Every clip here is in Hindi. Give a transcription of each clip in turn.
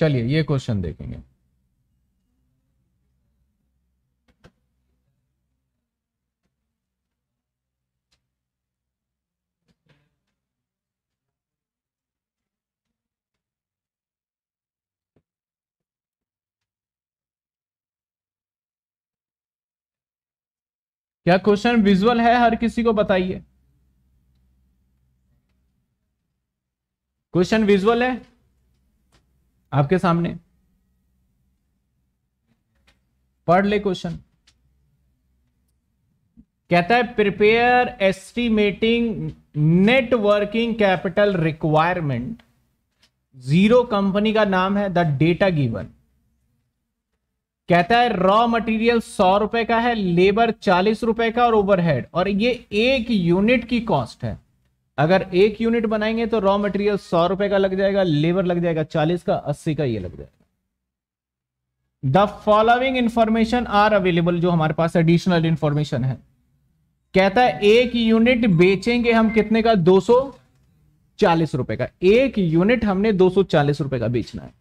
चलिए ये क्वेश्चन देखेंगे क्या क्वेश्चन विजुअल है हर किसी को बताइए क्वेश्चन विजुअल है आपके सामने पढ़ ले क्वेश्चन कहता है prepare estimating networking capital requirement zero company का नाम है द डेटा गिवन कहता है रॉ मटेरियल सौ रुपए का है लेबर चालीस रुपए का और ओवरहेड और ये एक यूनिट की कॉस्ट है अगर एक यूनिट बनाएंगे तो रॉ मटेरियल सौ रुपए का लग जाएगा लेबर लग जाएगा चालीस का अस्सी का ये लग जाएगा the following information are available जो हमारे पास एडिशनल इंफॉर्मेशन है कहता है एक यूनिट बेचेंगे हम कितने का दो सौ चालीस रुपए का एक यूनिट हमने दो सौ चालीस रुपए का बेचना है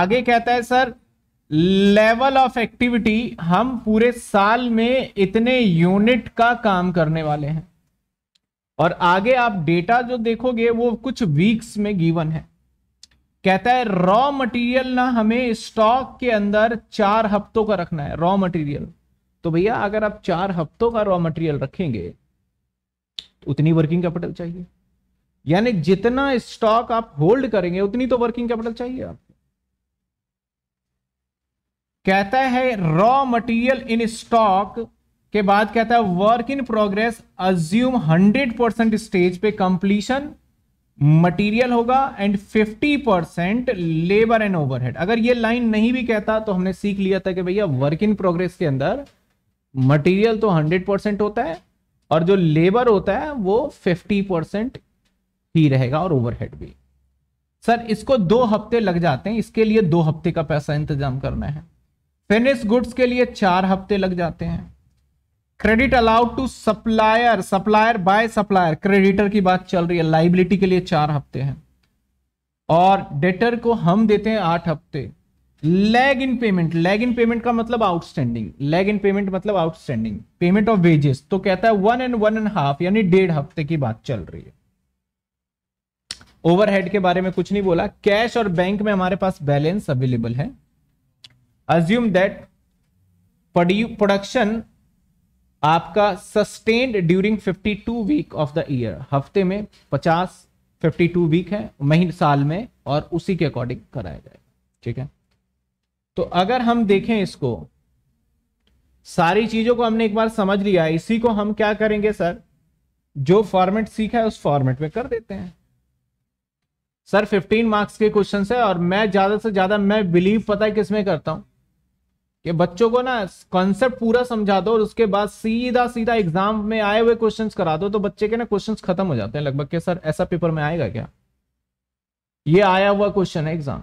आगे कहता है सर लेवल ऑफ एक्टिविटी हम पूरे साल में इतने यूनिट का काम करने वाले हैं और आगे आप डेटा जो देखोगे वो कुछ वीक्स में गिवन है कहता है रॉ मटेरियल ना हमें स्टॉक के अंदर चार हफ्तों का रखना है रॉ मटेरियल तो भैया अगर आप चार हफ्तों का रॉ मटेरियल रखेंगे तो उतनी वर्किंग कैपिटल चाहिए यानी जितना स्टॉक आप होल्ड करेंगे उतनी तो वर्किंग कैपिटल चाहिए आपको कहता है रॉ मटेरियल इन स्टॉक के बाद कहता है work in progress assume 100 percent stage पे कंप्लीशन मटेरियल होगा and 50 percent labour and overhead अगर ये लाइन नहीं भी कहता तो हमने सीख लिया था कि भैया वर्क इन प्रोग्रेस के अंदर मटेरियल तो 100 परसेंट होता है और जो लेबर होता है वो 50 परसेंट ही रहेगा और ओवरहेड भी सर इसको दो हफ्ते लग जाते हैं इसके लिए दो हफ्ते का पैसा इंतजाम करना है फिनिश गुड्स के लिए चार हफ्ते लग जाते हैं credit allowed to supplier supplier by supplier creditor की बात चल रही है लाइबिलिटी के लिए चार हफ्ते हैं और डेटर को हम देते हैं आठ हफ्ते lag in payment lag in payment का मतलब आउटस्टैंडिंग लैग इन पेमेंट मतलब आउटस्टैंडिंग पेमेंट ऑफ वेजेस तो कहता है one and one and half यानी डेढ़ हफ्ते की बात चल रही है ओवरहेड के बारे में कुछ नहीं बोला कैश और बैंक में हमारे पास बैलेंस अवेलेबल है अज्यूम दैट प्रोडक्शन आपका sustained during 52 week of the year हफ्ते में 50 52 वीक है महीने साल में और उसी के अकॉर्डिंग कराया जाएगा ठीक है तो अगर हम देखें इसको सारी चीजों को हमने एक बार समझ लिया इसी को हम क्या करेंगे सर जो फॉर्मेट सीखा है उस फॉर्मेट में कर देते हैं सर 15 मार्क्स के क्वेश्चन है और मैं ज्यादा से ज्यादा मैं बिलीव पता है किसमें करता हूं कि बच्चों को ना कॉन्सेप्ट पूरा समझा दो और उसके बाद सीधा सीधा एग्जाम में आए हुए क्वेश्चन करा दो तो बच्चे के ना क्वेश्चन खत्म हो जाते हैं लगभग के सर ऐसा पेपर में आएगा क्या ये आया हुआ क्वेश्चन है एग्जाम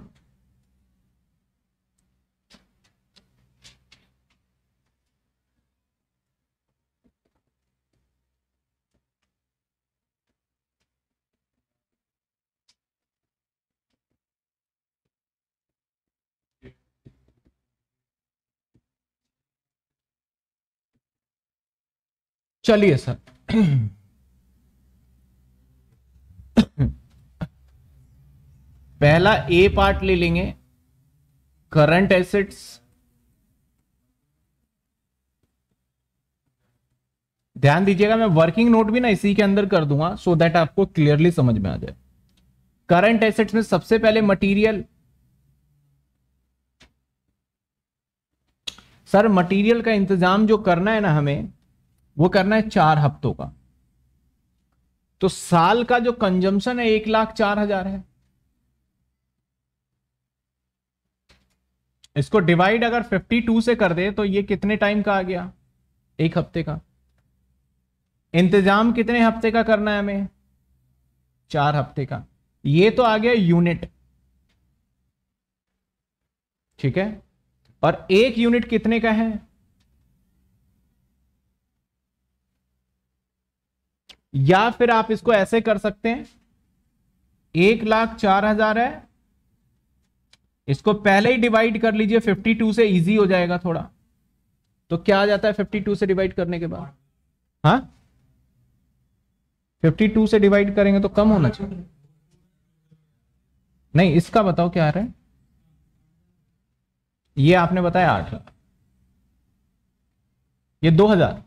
चलिए सर पहला ए पार्ट ले लेंगे करंट एसेट्स ध्यान दीजिएगा मैं वर्किंग नोट भी ना इसी के अंदर कर दूंगा सो so दैट आपको क्लियरली समझ में आ जाए करंट एसेट्स में सबसे पहले मटेरियल सर मटेरियल का इंतजाम जो करना है ना हमें वो करना है चार हफ्तों का तो साल का जो कंजम्पशन है एक लाख चार हजार है इसको डिवाइड अगर 52 से कर दे तो ये कितने टाइम का आ गया एक हफ्ते का इंतजाम कितने हफ्ते का करना है हमें चार हफ्ते का ये तो आ गया यूनिट ठीक है और एक यूनिट कितने का है या फिर आप इसको ऐसे कर सकते हैं एक लाख चार हजार है इसको पहले ही डिवाइड कर लीजिए 52 से इजी हो जाएगा थोड़ा तो क्या आ जाता है 52 से डिवाइड करने के बाद हाँ 52 से डिवाइड करेंगे तो कम होना चाहिए नहीं इसका बताओ क्या आ रहा है ये आपने बताया आठ लाख ये दो हजार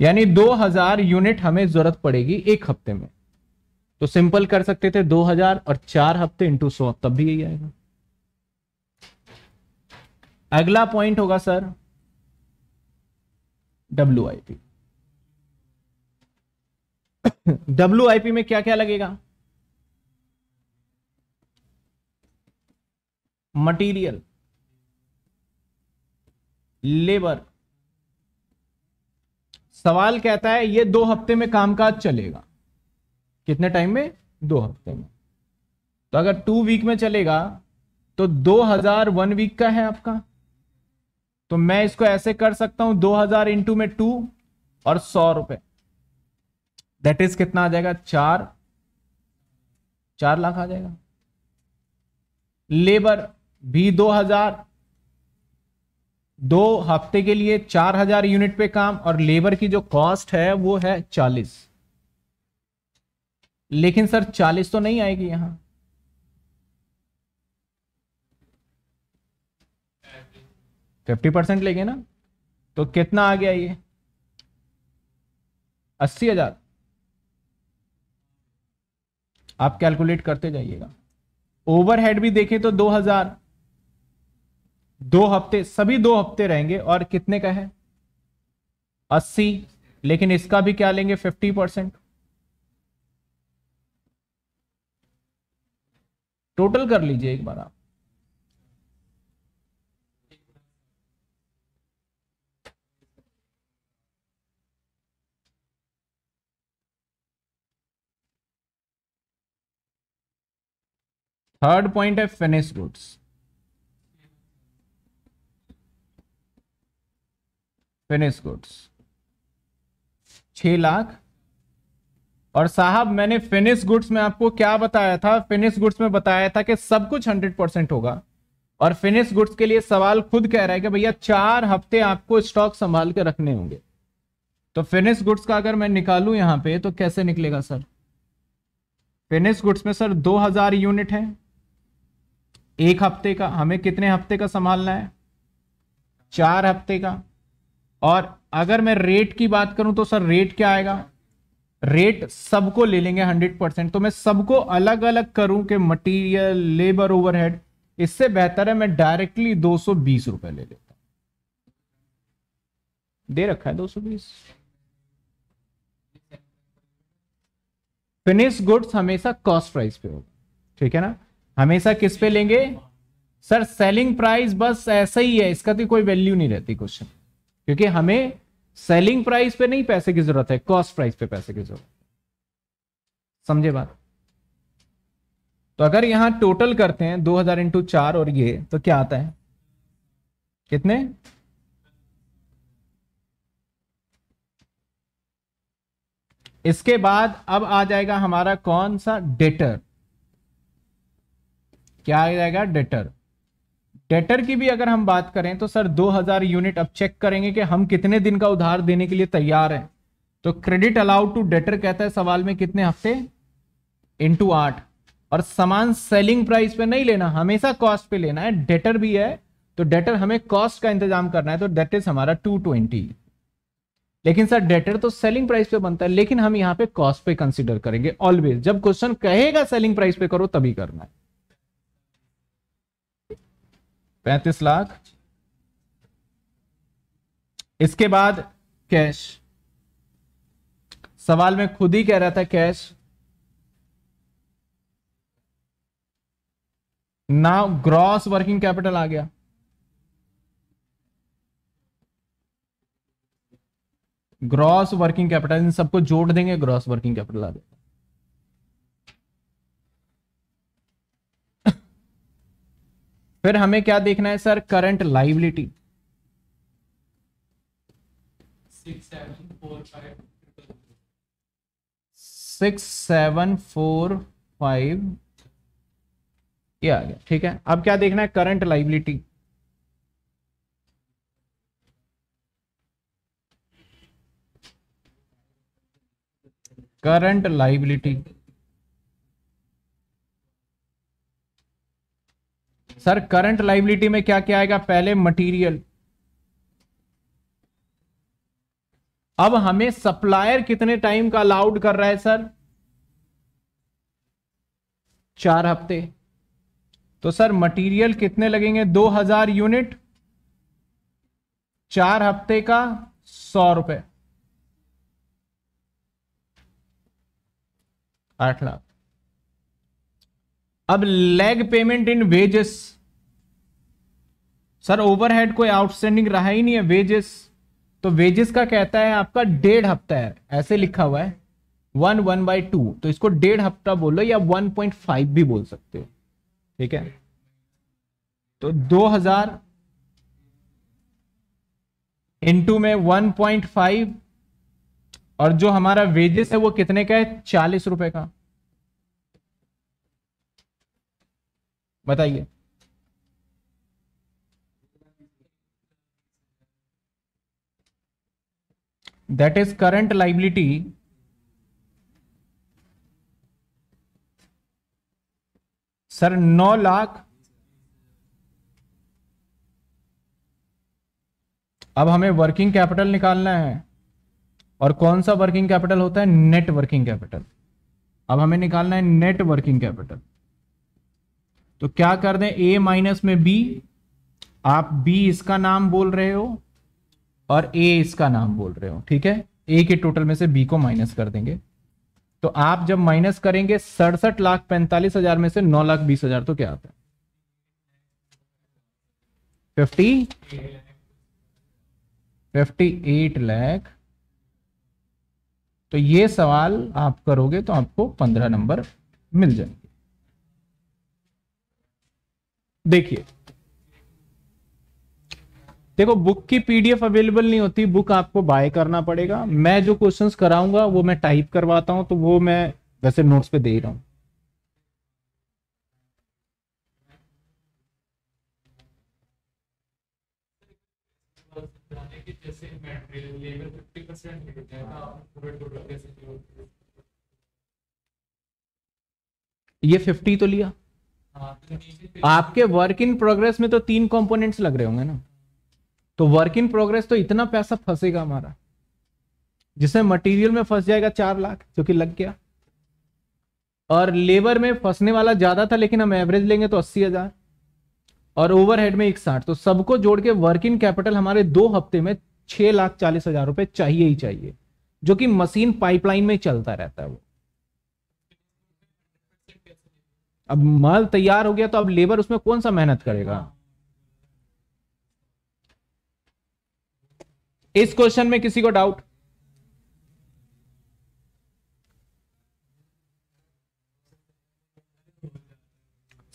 यानी 2000 यूनिट हमें जरूरत पड़ेगी एक हफ्ते में तो सिंपल कर सकते थे 2000 और चार हफ्ते इंटू सौ तब भी यही आएगा अगला पॉइंट होगा sir W I P W I P में क्या क्या लगेगा मटेरियल लेबर सवाल कहता है ये दो हफ्ते में कामकाज चलेगा कितने टाइम में दो हफ्ते में तो अगर टू वीक में चलेगा तो दो हजार वन वीक का है आपका तो मैं इसको ऐसे कर सकता हूं दो हजार इंटू में टू और सौ रुपए दैट इज कितना आ जाएगा चार चार लाख आ जाएगा लेबर भी दो हजार दो हफ्ते के लिए चार हजार यूनिट पे काम और लेबर की जो कॉस्ट है वो है चालीस लेकिन सर चालीस तो नहीं आएगी यहां फिफ्टी परसेंट लेंगे ना तो कितना आ गया ये अस्सी हजार आप कैलकुलेट करते जाइएगा ओवरहेड भी देखें तो दो हजार दो हफ्ते सभी दो हफ्ते रहेंगे और कितने का है अस्सी लेकिन इसका भी क्या लेंगे फिफ्टी परसेंट टोटल कर लीजिए एक बार आप थर्ड पॉइंट है फिनिश गुड्स फिनिश गुड्स छ लाख और साहब मैंने फिनिश गुड्स में आपको क्या बताया था फिनिश गुड्स में बताया था कि सब कुछ हंड्रेड परसेंट होगा और फिनिश गुड्स के लिए सवाल खुद कह रहा है कि भैया चार हफ्ते आपको स्टॉक संभाल के रखने होंगे तो फिनिश गुड्स का अगर मैं निकालू यहां पे तो कैसे निकलेगा सर फिनिश गुड्स में सर 2000 यूनिट है एक हफ्ते का हमें कितने हफ्ते का संभालना है चार हफ्ते का और अगर मैं रेट की बात करूं तो सर रेट क्या आएगा रेट सबको ले लेंगे हंड्रेड परसेंट तो मैं सबको अलग अलग करूं कि मटेरियल लेबर ओवरहेड इससे बेहतर है मैं डायरेक्टली दो सौ बीस रुपए ले लेता दे रखा है दो सौ बीस फिनिश गुड्स हमेशा कॉस्ट प्राइस पे होगा ठीक है ना हमेशा किस पे लेंगे सर सेलिंग प्राइस बस ऐसा ही है इसका तो कोई वैल्यू नहीं रहती क्वेश्चन क्योंकि हमें सेलिंग प्राइस पे नहीं पैसे की जरूरत है कॉस्ट प्राइस पे पैसे की जरूरत समझे बात तो अगर यहां टोटल करते हैं 2000 हजार इंटू चार और ये तो क्या आता है कितने इसके बाद अब आ जाएगा हमारा कौन सा डेटर क्या आ जाएगा डेटर डेटर की भी अगर हम बात करें तो सर 2000 यूनिट अब चेक करेंगे कि हम कितने दिन का उधार देने के लिए तैयार हैं तो क्रेडिट अलाउड टू डेटर कहता है सवाल में कितने हफ्ते इंटू आठ और सामान सेलिंग प्राइस पे नहीं लेना हमेशा कॉस्ट पे लेना है डेटर भी है तो डेटर हमें कॉस्ट का इंतजाम करना है तो डेट इज हमारा टू ट्वेंटी लेकिन सर डेटर तो सेलिंग प्राइस पे बनता है लेकिन हम यहाँ पे कॉस्ट पे कंसिडर करेंगे ऑलवेज जब क्वेश्चन कहेगा सेलिंग प्राइस पे करो तभी करना है पैंतीस लाख इसके बाद कैश सवाल में खुद ही कह रहा था cash now gross working capital आ गया ग्रॉस वर्किंग कैपिटल इन सबको जोड़ देंगे ग्रॉस वर्किंग कैपिटल आ जाएगा फिर हमें क्या देखना है sir current liability six seven four five ये आ गया ठीक है अब क्या देखना है current liability current liability sir current liability में क्या क्या आएगा पहले मटेरियल अब हमें सप्लायर कितने टाइम का अलाउड कर रहा है सर चार हफ्ते तो सर मटेरियल कितने लगेंगे दो हजार यूनिट चार हफ्ते का सौ रुपए आठ लाख अब lag payment in wages sir overhead कोई आउटस्टैंडिंग रहा ही नहीं है वेजेस तो वेजेस का कहता है आपका डेढ़ हफ्ता है ऐसे लिखा हुआ है वन वन बाई टू तो इसको डेढ़ हफ्ता बोलो या वन पॉइंट फाइव भी बोल सकते हो ठीक है तो दो हजार इंटू में वन पॉइंट फाइव और जो हमारा वेजेस है वो कितने का है चालीस रुपए का बताइए that is current liability sir नौ लाख अब हमें वर्किंग कैपिटल निकालना है और कौन सा वर्किंग कैपिटल होता है नेट वर्किंग कैपिटल अब हमें निकालना है नेट वर्किंग कैपिटल तो क्या कर दें ए माइनस में बी आप बी इसका नाम बोल रहे हो और ए इसका नाम बोल रहे हो ठीक है ए के टोटल में से बी को माइनस कर देंगे तो आप जब माइनस करेंगे सड़सठ लाख पैंतालीस हजार में से नौ लाख बीस हजार तो क्या आता है फिफ्टी फिफ्टी एट लैख तो ये सवाल आप करोगे तो आपको पंद्रह नंबर मिल जाएंगे देखिए देखो बुक की पीडीएफ अवेलेबल नहीं होती बुक आपको बाय करना पड़ेगा मैं जो क्वेश्चंस कराऊंगा वो मैं टाइप करवाता हूं तो वो मैं वैसे नोट्स पे दे ही रहा हूं ये फिफ्टी तो लिया आपके वर्क इन प्रोग्रेस में तो तीन कंपोनेंट्स लग रहे होंगे ना तो वर्क इन प्रोग्रेस तो इतना पैसा फंसेगा हमारा जिसमें मटेरियल में फंस जाएगा चार लाख जो कि लग गया और लेबर में फंसने वाला ज्यादा था लेकिन हम एवरेज लेंगे तो अस्सी हजार और ओवरहेड में एक साठ तो सबको जोड़ के वर्किंग कैपिटल हमारे दो हफ्ते में छह लाख चालीस हजार रुपए चाहिए ही चाहिए जो कि मशीन पाइपलाइन में चलता रहता है वो अब माल तैयार हो गया तो अब लेबर उसमें कौन सा मेहनत करेगा इस क्वेश्चन में किसी को डाउट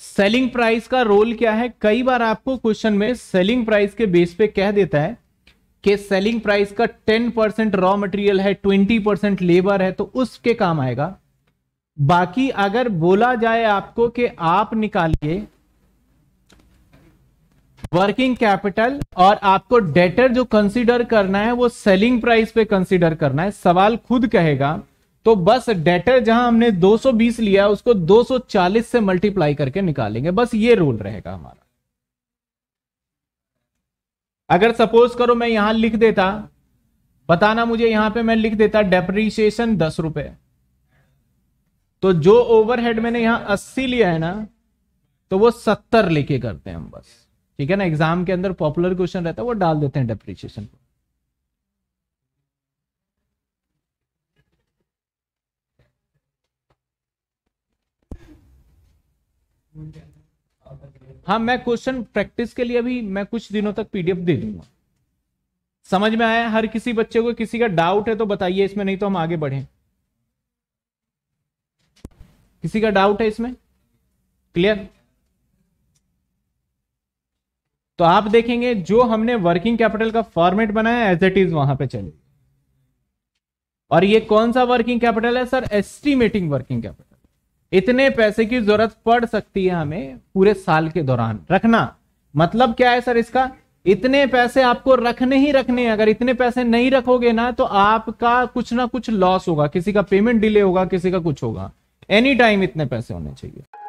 सेलिंग प्राइस का रोल क्या है कई बार आपको क्वेश्चन में सेलिंग प्राइस के बेस पे कह देता है कि सेलिंग प्राइस का 10 परसेंट रॉ मटेरियल है 20 परसेंट लेबर है तो उसके काम आएगा बाकी अगर बोला जाए आपको कि आप निकालिए वर्किंग कैपिटल और आपको डेटर जो कंसीडर करना है वो सेलिंग प्राइस पे कंसीडर करना है सवाल खुद कहेगा तो बस डेटर जहां हमने 220 लिया उसको 240 से मल्टीप्लाई करके निकालेंगे बस ये रूल रहेगा हमारा अगर सपोज करो मैं यहां लिख देता बताना मुझे यहां पे मैं लिख देता डेप्रीशिएशन दस रुपए तो जो ओवरहेड मैंने यहां अस्सी लिया है ना तो वो सत्तर लेके करते हैं हम बस ठीक है ना एग्जाम के अंदर पॉपुलर क्वेश्चन रहता है वो डाल देते हैं डेप्रिशिएशन को हाँ मैं क्वेश्चन प्रैक्टिस के लिए भी मैं कुछ दिनों तक पीडीएफ दे दूंगा समझ में आया हर किसी बच्चे को किसी का डाउट है तो बताइए इसमें नहीं तो हम आगे बढ़े किसी का डाउट है इसमें क्लियर तो आप देखेंगे जो हमने वर्किंग कैपिटल का फॉर्मेट बनाया एज इट इज वहां पे चले और ये कौन सा वर्किंग कैपिटल है सर एस्टिमेटिंग वर्किंग कैपिटल इतने पैसे की जरूरत पड़ सकती है हमें पूरे साल के दौरान रखना मतलब क्या है सर इसका इतने पैसे आपको रखने ही रखने हैं अगर इतने पैसे नहीं रखोगे ना तो आपका कुछ ना कुछ लॉस होगा किसी का पेमेंट डिले होगा किसी का कुछ होगा एनी टाइम इतने पैसे होने चाहिए